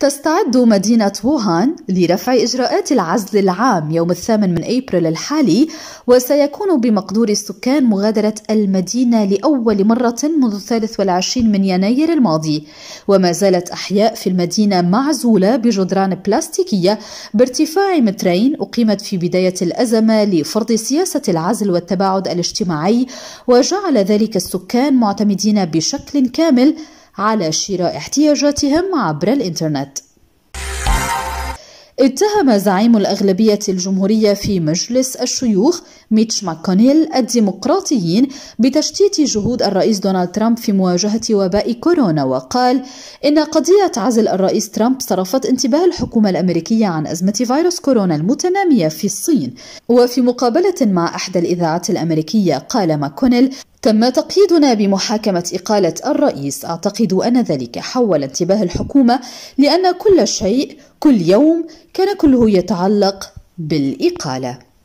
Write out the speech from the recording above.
تستعد مدينة ووهان لرفع إجراءات العزل العام يوم الثامن من أبريل الحالي وسيكون بمقدور السكان مغادرة المدينة لأول مرة منذ 23 من يناير الماضي وما زالت أحياء في المدينة معزولة بجدران بلاستيكية بارتفاع مترين أقيمت في بداية الأزمة لفرض سياسة العزل والتباعد الاجتماعي وجعل ذلك السكان معتمدين بشكل كامل على شراء احتياجاتهم عبر الإنترنت اتهم زعيم الأغلبية الجمهورية في مجلس الشيوخ ميتش ماكونيل الديمقراطيين بتشتيت جهود الرئيس دونالد ترامب في مواجهة وباء كورونا وقال إن قضية عزل الرئيس ترامب صرفت انتباه الحكومة الأمريكية عن أزمة فيروس كورونا المتنامية في الصين وفي مقابلة مع إحدى الإذاعات الأمريكية قال ماكونيل تم تقييدنا بمحاكمة إقالة الرئيس أعتقد أن ذلك حول انتباه الحكومة لأن كل شيء كل يوم كان كله يتعلق بالإقالة